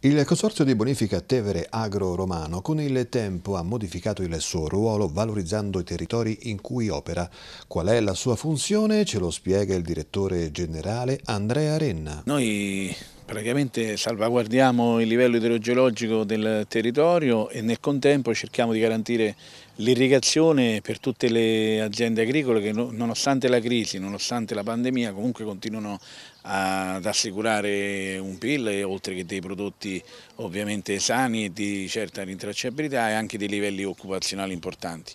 Il Consorzio di Bonifica Tevere Agro Romano con il tempo ha modificato il suo ruolo valorizzando i territori in cui opera. Qual è la sua funzione? Ce lo spiega il direttore generale Andrea Renna. Noi Praticamente salvaguardiamo il livello idrogeologico del territorio e nel contempo cerchiamo di garantire l'irrigazione per tutte le aziende agricole che nonostante la crisi, nonostante la pandemia comunque continuano ad assicurare un PIL oltre che dei prodotti ovviamente sani e di certa rintracciabilità e anche dei livelli occupazionali importanti.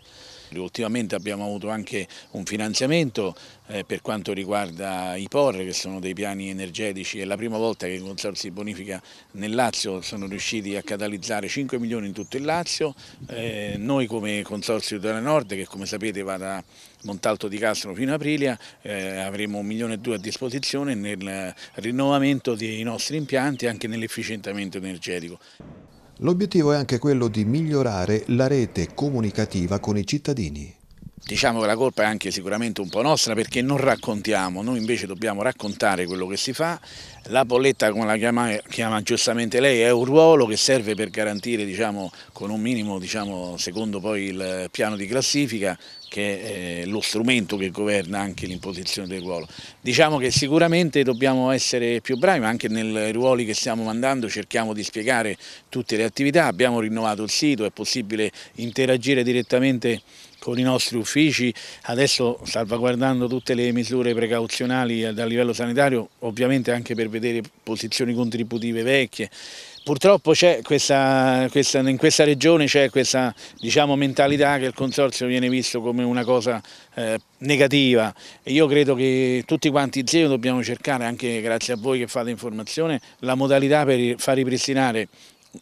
Ultimamente abbiamo avuto anche un finanziamento eh, per quanto riguarda i POR, che sono dei piani energetici, è la prima volta che i consorzi di bonifica nel Lazio sono riusciti a catalizzare 5 milioni in tutto il Lazio, eh, noi come consorzio della Nord, che come sapete va da Montalto di Castro fino a Aprilia, eh, avremo 1 milione e 2 a disposizione nel rinnovamento dei nostri impianti e anche nell'efficientamento energetico. L'obiettivo è anche quello di migliorare la rete comunicativa con i cittadini. Diciamo che la colpa è anche sicuramente un po' nostra perché non raccontiamo, noi invece dobbiamo raccontare quello che si fa. La bolletta, come la chiama, chiama giustamente lei, è un ruolo che serve per garantire diciamo, con un minimo, diciamo, secondo poi il piano di classifica, che è eh, lo strumento che governa anche l'imposizione del ruolo. Diciamo che sicuramente dobbiamo essere più bravi, ma anche nei ruoli che stiamo mandando cerchiamo di spiegare tutte le attività, abbiamo rinnovato il sito, è possibile interagire direttamente con i nostri uffici, adesso salvaguardando tutte le misure precauzionali a livello sanitario, ovviamente anche per vedere posizioni contributive vecchie, Purtroppo questa, questa, in questa regione c'è questa diciamo, mentalità che il consorzio viene visto come una cosa eh, negativa e io credo che tutti quanti insieme dobbiamo cercare, anche grazie a voi che fate informazione, la modalità per far ripristinare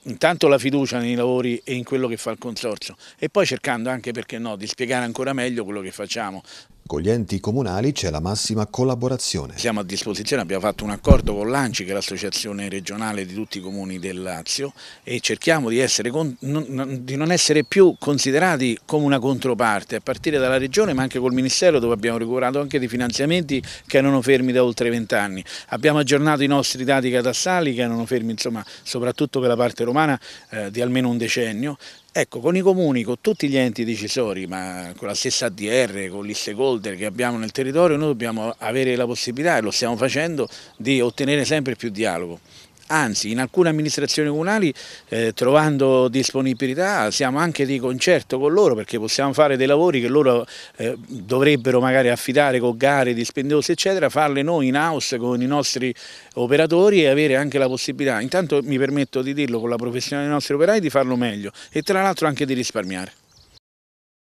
intanto la fiducia nei lavori e in quello che fa il consorzio e poi cercando anche perché no di spiegare ancora meglio quello che facciamo con gli enti comunali c'è la massima collaborazione. Siamo a disposizione, abbiamo fatto un accordo con l'ANCI che è l'associazione regionale di tutti i comuni del Lazio e cerchiamo di, essere, di non essere più considerati come una controparte a partire dalla regione ma anche col Ministero dove abbiamo recuperato anche dei finanziamenti che erano fermi da oltre vent'anni. Abbiamo aggiornato i nostri dati catassali che erano fermi insomma, soprattutto per la parte romana eh, di almeno un decennio Ecco, con i comuni, con tutti gli enti decisori, ma con la stessa ADR, con gli stakeholder che abbiamo nel territorio, noi dobbiamo avere la possibilità, e lo stiamo facendo, di ottenere sempre più dialogo anzi in alcune amministrazioni comunali eh, trovando disponibilità siamo anche di concerto con loro perché possiamo fare dei lavori che loro eh, dovrebbero magari affidare con gare dispendiosi eccetera, farle noi in house con i nostri operatori e avere anche la possibilità, intanto mi permetto di dirlo con la professione dei nostri operai di farlo meglio e tra l'altro anche di risparmiare.